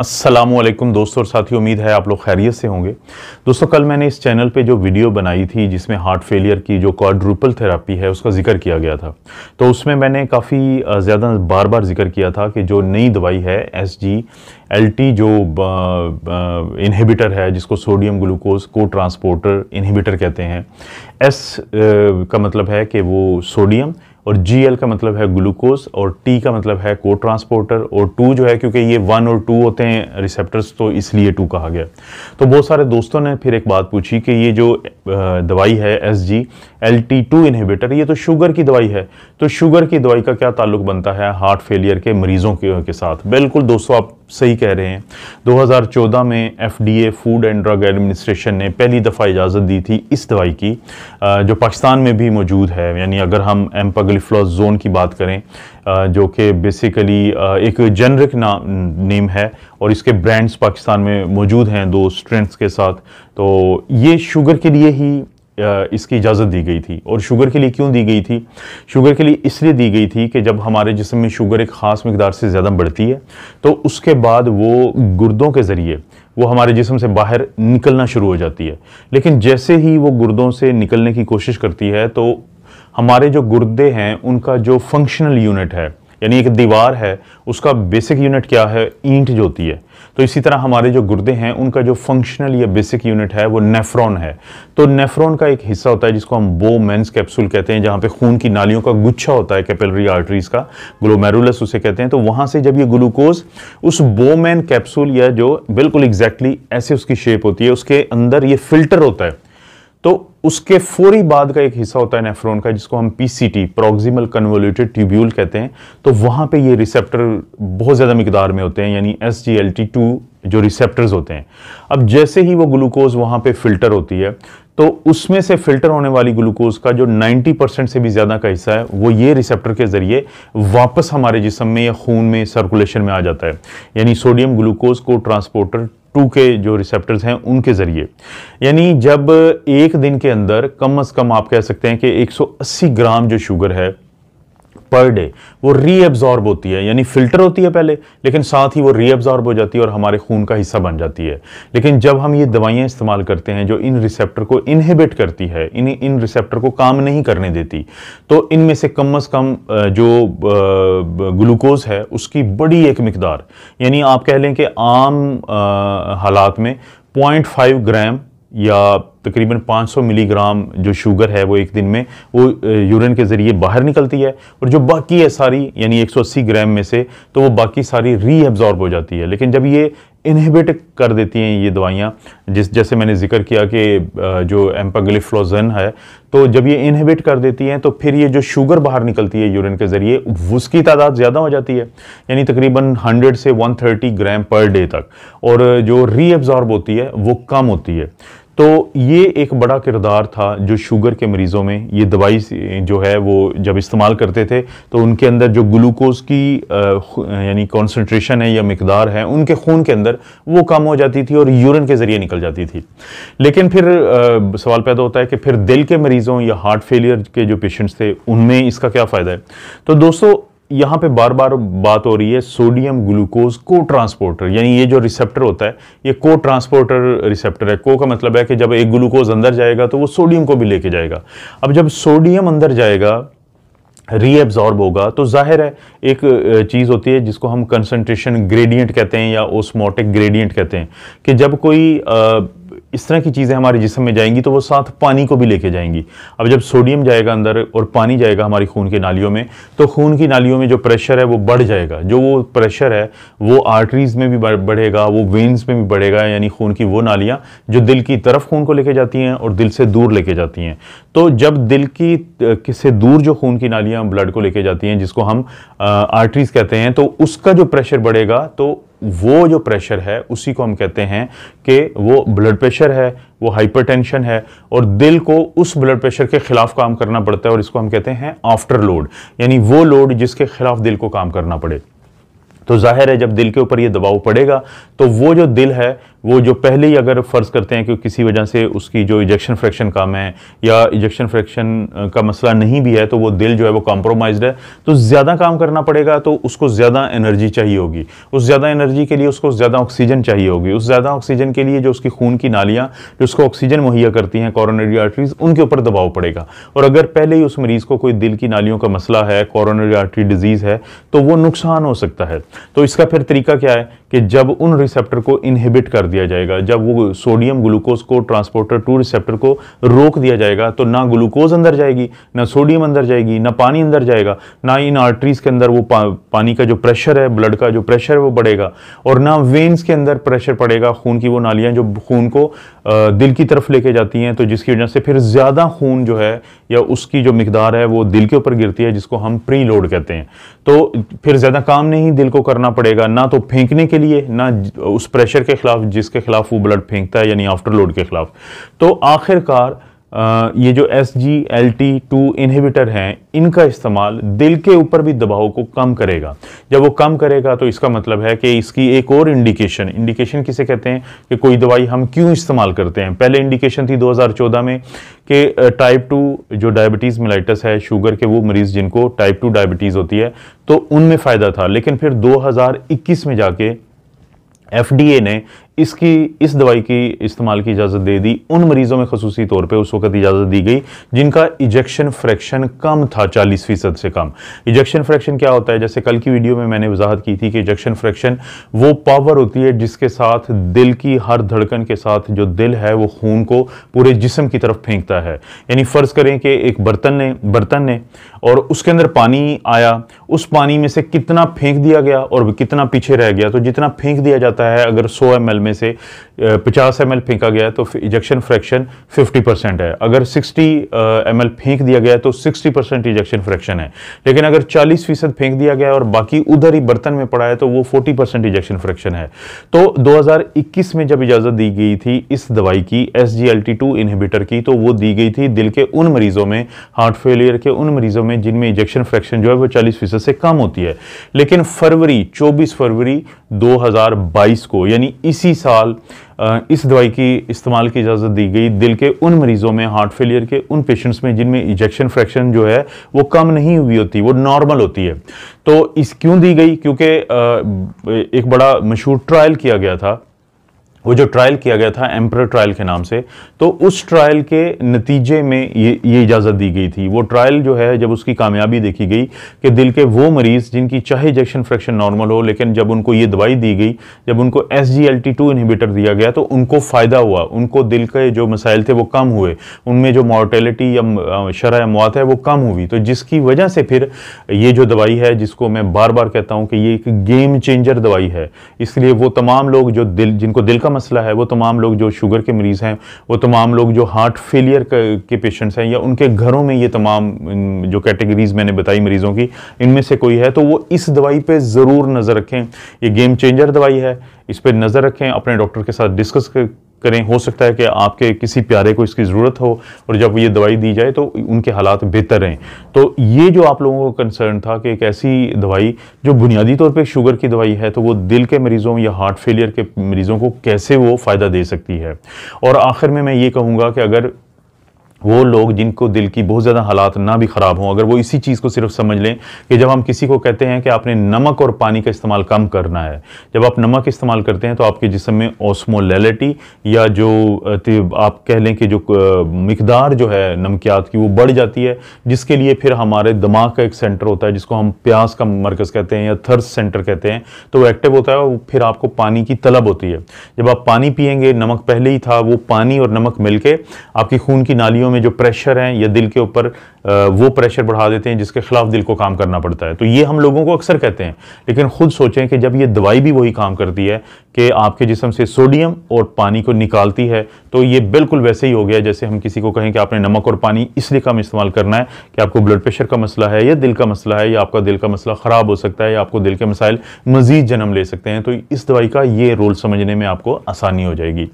असलम दोस्तों और साथियों उम्मीद है आप लोग खैरियत से होंगे दोस्तों कल मैंने इस चैनल पे जो वीडियो बनाई थी जिसमें हार्ट फेलियर की जो क्वाड्रुपल थेरापी है उसका जिक्र किया गया था तो उसमें मैंने काफ़ी ज़्यादा बार बार जिक्र किया था कि जो नई दवाई है एस जी एल टी जो इन्हीबिटर है जिसको sodium glucose cotransporter inhibitor कहते हैं एस का मतलब है कि वो सोडियम और जी का मतलब है ग्लूकोज और टी का मतलब है को ट्रांसपोर्टर और टू जो है क्योंकि ये वन और टू होते हैं रिसेप्टर्स तो इसलिए टू कहा गया तो बहुत सारे दोस्तों ने फिर एक बात पूछी कि ये जो दवाई है S G L T two inhibitor ये तो शुगर की दवाई है तो शुगर की दवाई का क्या ताल्लुक बनता है हार्ट फेलियर के मरीजों के, के साथ बिल्कुल दोस्तों आप सही कह रहे हैं 2014 में FDA food and drug administration ने पहली दफ़ा इजाज़त दी थी इस दवाई की जो पाकिस्तान में भी मौजूद है यानी अगर हम एम्पागलिफ्लॉस जोन की बात करें जो कि बेसिकली एक जेनरिक नाम नेम है और इसके ब्रांड्स पाकिस्तान में मौजूद हैं दो स्ट्रेंथ्स के साथ तो ये शुगर के लिए ही इसकी इजाज़त दी गई थी और शुगर के लिए क्यों दी गई थी शुगर के लिए इसलिए दी गई थी कि जब हमारे जिसम में शुगर एक ख़ास मकदार से ज़्यादा बढ़ती है तो उसके बाद वो गुर्दों के ज़रिए वो हमारे जिसम से बाहर निकलना शुरू हो जाती है लेकिन जैसे ही वो गुर्दों से निकलने की कोशिश करती है तो हमारे जो गुर्दे हैं उनका जो फंक्शनल यूनिट है यानी एक दीवार है उसका बेसिक यूनिट क्या है ईंट जो होती है तो इसी तरह हमारे जो गुर्दे हैं उनका जो फंक्शनल या बेसिक यूनिट है वो नेफ्रॉन है तो नेफ्रॉन का एक हिस्सा होता है जिसको हम बो मेंस कैप्सूल कहते हैं जहाँ पे खून की नालियों का गुच्छा होता है कैपिलरी आर्टरीज का ग्लोमेरुलस उसे कहते हैं तो वहाँ से जब ये ग्लूकोज उस बोमैन कैप्सूल या जो बिल्कुल एग्जैक्टली exactly ऐसे उसकी शेप होती है उसके अंदर ये फिल्टर होता है तो उसके फोरी बाद का एक हिस्सा होता है नेफ्रोन का जिसको हम पीसीटी प्रोक्सिमल कन्वोल्यूटेड ट्यूब्यूल कहते हैं तो वहां पे ये रिसेप्टर बहुत ज़्यादा मिकदार में होते हैं यानी S G L T two जो रिसेप्टर्स होते हैं अब जैसे ही वो ग्लूकोज वहाँ पे फिल्टर होती है तो उसमें से फिल्टर होने वाली ग्लूकोज का जो 90 परसेंट से भी ज़्यादा का हिस्सा है वो ये रिसेप्टर के ज़रिए वापस हमारे जिसम में या खून में सर्कुलेशन में आ जाता है यानी sodium glucose cotransporter two के जो रिसेप्टर्स हैं उनके ज़रिए यानी जब एक दिन के अंदर कम अज़ कम आप कह सकते हैं कि 180 ग्राम जो शुगर है पर डे वो रीअब्जॉर्ब होती है यानी फिल्टर होती है पहले लेकिन साथ ही वो रीअब्जॉर्ब हो जाती है और हमारे खून का हिस्सा बन जाती है लेकिन जब हम ये दवाइयाँ इस्तेमाल करते हैं जो इन रिसेप्टर को इनहिबिट करती है इन इन रिसेप्टर को काम नहीं करने देती तो इनमें से कम अज़ कम जो ग्लूकोज है उसकी बड़ी एक मकदार यानी आप कह लें कि आम हालात में 0.5 ग्राम या तकरीबन 500 मिलीग्राम जो शुगर है वो एक दिन में वो यूरिन के ज़रिए बाहर निकलती है और जो बाकी है सारी यानी 180 ग्राम में से तो वो बाकी सारी रीअब्ज़ॉर्ब हो जाती है लेकिन जब ये इनहिबिट कर देती हैं ये दवाइयाँ जिस जैसे मैंने जिक्र किया कि जो एम्पाग्लिफ्लोजन है तो जब ये इनहिबिट कर देती हैं तो फिर ये जो शुगर बाहर निकलती है यूरिन के ज़रिए उसकी तादाद ज़्यादा हो जाती है यानी तकरीबन 100 से 130 ग्राम पर डे तक और जो रीअब्ज़ॉर्ब होती है वो कम होती है तो ये एक बड़ा किरदार था जो शुगर के मरीज़ों में ये दवाई जो है वो जब इस्तेमाल करते थे तो उनके अंदर जो ग्लूकोज की यानी कॉन्सनट्रेशन है या मकदार है उनके खून के अंदर वो कम हो जाती थी और यूरिन के ज़रिए निकल जाती थी लेकिन फिर आ, सवाल पैदा होता है कि फिर दिल के मरीज़ों या हार्ट फेलियर के जो पेशेंट्स थे उनमें इसका क्या फ़ायदा है तो दोस्तों यहाँ पे बार बार बात हो रही है सोडियम ग्लूकोज को ट्रांसपोर्टर यानी ये जो रिसेप्टर होता है ये को ट्रांसपोर्टर रिसेप्टर है को का मतलब है कि जब एक ग्लूकोज अंदर जाएगा तो वो सोडियम को भी लेके जाएगा अब जब सोडियम अंदर जाएगा रीअब्जॉर्ब होगा तो जाहिर है एक चीज़ होती है जिसको हम कंसनट्रेशन ग्रेडियंट कहते हैं या ओस्मोटिक ग्रेडियंट कहते हैं कि जब कोई आ, इस तरह की चीज़ें हमारे जिसम में जाएंगी तो वो साथ पानी को भी लेके जाएंगी अब जब सोडियम जाएगा अंदर और पानी जाएगा हमारी खून की नालियों में तो खून की नालियों में जो प्रेशर है वो बढ़ जाएगा जो वो प्रेशर है वो आर्टरीज़ में भी बढ़ेगा वो वेंस में भी बढ़ेगा यानी खून की वो नालियाँ जो दिल की तरफ खून को लेके जाती हैं और दिल से दूर लेके जाती हैं तो जब दिल की किससे दूर जो खून की नालियाँ ब्लड को लेके जाती हैं जिसको हम आर्टरीज़ कहते हैं तो उसका जो प्रेशर बढ़ेगा तो वो जो प्रेशर है उसी को हम कहते हैं कि वो ब्लड प्रेशर है वो हाइपरटेंशन है और दिल को उस ब्लड प्रेशर के खिलाफ काम करना पड़ता है और इसको हम कहते हैं आफ्टर लोड यानी वो लोड जिसके खिलाफ दिल को काम करना पड़े तो जाहिर है जब दिल के ऊपर ये दबाव पड़ेगा तो वो जो दिल है वो जो पहले ही अगर फ़र्ज़ करते हैं कि किसी वजह से उसकी जो इजेक्शन फ्रैक्शन कम है या इजेक्शन फ्रैक्शन का मसला नहीं भी है तो वो दिल जो है वो कॉम्प्रोमाइज़ है तो ज़्यादा काम करना पड़ेगा तो उसको ज़्यादा एनर्जी चाहिए होगी उस ज़्यादा एनर्जी के लिए उसको ज़्यादा ऑक्सीजन चाहिए होगी उस ज़्यादा ऑक्सीजन के लिए जो उसकी खून की नालियाँ जो उसको ऑक्सीजन मुहैया करती हैं कॉरोनरी आर्टरीज़ उनके ऊपर दबाव पड़ेगा और अगर पहले ही उस मरीज़ को कोई दिल की नालियों का मसला है कॉरोनरी आर्टरी डिजीज़ है तो वो नुकसान हो सकता है तो इसका फिर तरीका क्या है कि जब उन रिसेप्टर को इनहिबिट कर दिया जाएगा जब वो sodium glucose cotransporter two receptor को रोक दिया जाएगा तो ना ग्लूकोज अंदर जाएगी ना सोडियम अंदर जाएगी ना पानी अंदर जाएगा ना इन आर्टरीज के अंदर वो पा, पानी का जो प्रेशर है ब्लड का जो प्रेशर है वो बढ़ेगा और ना वेन्स के अंदर प्रेशर पड़ेगा खून की वो नालियाँ जो खून को दिल की तरफ लेके जाती हैं तो जिसकी वजह से फिर ज़्यादा खून जो है या उसकी जो मकदार है वो दिल के ऊपर गिरती है जिसको हम प्री लोड कहते हैं तो फिर ज़्यादा काम नहीं दिल को करना पड़ेगा ना तो फेंकने के लिए ना उस प्रेशर के ख़िलाफ़ जिसके ख़िलाफ़ वो ब्लड फेंकता है यानी आफ्टर लोड के ख़िलाफ़ तो आखिरकार ये जो S G L T two inhibitor हैं इनका इस्तेमाल दिल के ऊपर भी दबाव को कम करेगा जब वो कम करेगा तो इसका मतलब है कि इसकी एक और इंडिकेशन इंडिकेशन किसे कहते हैं कि कोई दवाई हम क्यों इस्तेमाल करते हैं पहले इंडिकेशन थी 2014 में कि टाइप टू जो डायबिटीज़ मिलाइटस है शुगर के वो मरीज़ जिनको टाइप टू डायबिटीज़ होती है तो उनमें फ़ायदा था लेकिन फिर दो में जाके एफ ने इसकी इस दवाई की इस्तेमाल की इजाज़त दे दी उन मरीज़ों में खसूसी तौर पे उस वक्त इजाज़त दी गई जिनका इजेक्शन फ्रैक्शन कम था 40 फ़ीसद से कम इजेक्शन फ्रैक्शन क्या होता है जैसे कल की वीडियो में मैंने वजाहत की थी कि इजेक्शन फ्रैक्शन वो पावर होती है जिसके साथ दिल की हर धड़कन के साथ जो दिल है वो खून को पूरे जिसम की तरफ फेंकता है यानी फ़र्ज़ करें कि एक बर्तन ने बर्तन ने और उसके अंदर पानी आया उस पानी में से कितना फेंक दिया गया और कितना पीछे रह गया तो जितना फेंक दिया जाता है अगर सौ एम में में से 50 एम फेंका गया तो इजेक्शन फ्रैक्शन 50 परसेंट है अगर 60 एम फेंक दिया गया तो 60 परसेंट इजेक्शन फ्रैक्शन है लेकिन अगर 40 फीसद फेंक दिया गया और बाकी उधर ही बर्तन में पड़ा है तो वो 40 परसेंट इजेक्शन फ्रैक्शन है तो 2021 में जब इजाज़त दी गई थी इस दवाई की एस जी की तो वो दी गई थी दिल के उन मरीज़ों में हार्ट फेलियर के उन मरीज़ों में जिनमें इजेक्शन फ्रैक्शन जो है वो चालीस से कम होती है लेकिन फरवरी चौबीस फरवरी 2022 को यानी इसी साल इस दवाई की इस्तेमाल की इजाज़त दी गई दिल के उन मरीज़ों में हार्ट फेलियर के उन पेशेंट्स में जिनमें इजेक्शन फ्रैक्शन जो है वो कम नहीं हुई होती वो नॉर्मल होती है तो इस क्यों दी गई क्योंकि एक बड़ा मशहूर ट्रायल किया गया था वो जो ट्रायल किया गया था एम्पर ट्रायल के नाम से तो उस ट्रायल के नतीजे में ये ये इजाज़त दी गई थी वो ट्रायल जो है जब उसकी कामयाबी देखी गई कि दिल के वो मरीज़ जिनकी चाहे इजेक्शन फ्रैक्शन नॉर्मल हो लेकिन जब उनको ये दवाई दी गई जब उनको S G L T two inhibitor दिया गया तो उनको फ़ायदा हुआ उनको दिल के जो मसाइल थे वो कम हुए उनमें जो मॉर्टेलिटी या शरा मौत है वो कम हुई तो जिसकी वजह से फिर ये जो दवाई है जिसको मैं बार बार कहता हूँ कि ये एक गेम चेंजर दवाई है इसलिए वो तमाम लोग जो दिल जिनको दिल का का मसला है वो तमाम लोग जो शुगर के मरीज़ हैं वो तमाम लोग जो हार्ट फेलियर के पेशेंट्स हैं या उनके घरों में ये तमाम जो कैटेगरीज़ मैंने बताई मरीज़ों की इनमें से कोई है तो वो इस दवाई पर ज़रूर नज़र रखें ये गेम चेंजर दवाई है इस पर नज़र रखें अपने डॉक्टर के साथ डिस्कस करें हो सकता है कि आपके किसी प्यारे को इसकी ज़रूरत हो और जब ये दवाई दी जाए तो उनके हालात बेहतर रहें तो ये जो आप लोगों का कंसर्न था कि एक ऐसी दवाई जो बुनियादी तौर पे शुगर की दवाई है तो वो दिल के मरीज़ों या हार्ट फेलियर के मरीज़ों को कैसे वो फ़ायदा दे सकती है और आखिर में मैं ये कहूँगा कि अगर वो लोग जिनको दिल की बहुत ज़्यादा हालात ना भी ख़राब हों अगर वो इसी चीज़ को सिर्फ समझ लें कि जब हम किसी को कहते हैं कि आपने नमक और पानी का इस्तेमाल कम करना है जब आप नमक इस्तेमाल करते हैं तो आपके जिसम में ओसमोलैलिटी या जो आप कह लें कि जो मकदार जो है नमकियात की वो बढ़ जाती है जिसके लिए फिर हमारे दिमाग का एक सेंटर होता है जिसको हम प्यास का मरकज़ कहते हैं या थर्स सेंटर कहते हैं तो वो एक्टिव होता है और फिर आपको पानी की तलब होती है जब आप पानी पियेंगे नमक पहले ही था वो पानी और नमक मिल आपकी खून की नालियों हड्डियों में जो प्रेशर हैं या दिल के ऊपर वो प्रेशर बढ़ा देते हैं जिसके खिलाफ दिल को काम करना पड़ता है तो ये हम लोगों को अक्सर कहते हैं लेकिन खुद सोचें कि जब ये दवाई भी वही काम करती है कि आपके जिसम से सोडियम और पानी को निकालती है तो ये बिल्कुल वैसे ही हो गया जैसे हम किसी को कहें कि आपने नमक और पानी इसलिए कम इस्तेमाल करना है कि आपको ब्लड प्रेशर का मसला है या दिल का मसला है या आपका दिल का मसला ख़राब हो सकता है या आपको दिल के मसाइल मज़ीद जन्म ले सकते हैं तो इस दवाई का ये रोल समझने में आपको आसानी हो जाएगी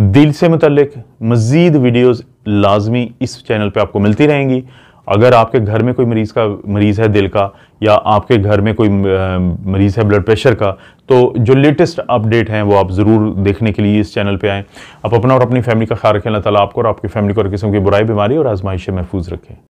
दिल से मुतलिक मज़ीद वीडियोज़ लाजमी इस चैनल पर आपको मिलती रहेंगी अगर आपके घर में कोई मरीज़ का मरीज़ है दिल का या आपके घर में कोई मरीज़ है ब्लड प्रेशर का तो जो लेटेस्ट अपडेट हैं वो आप ज़रूर देखने के लिए इस चैनल पे आएँ आप अपना और अपनी फैमिली का ख्याल रखें अल्लाह ताला आपको और आपकी फैमिली को हर किस्म की बुराई बीमारी और आजमाइश महफूज रखें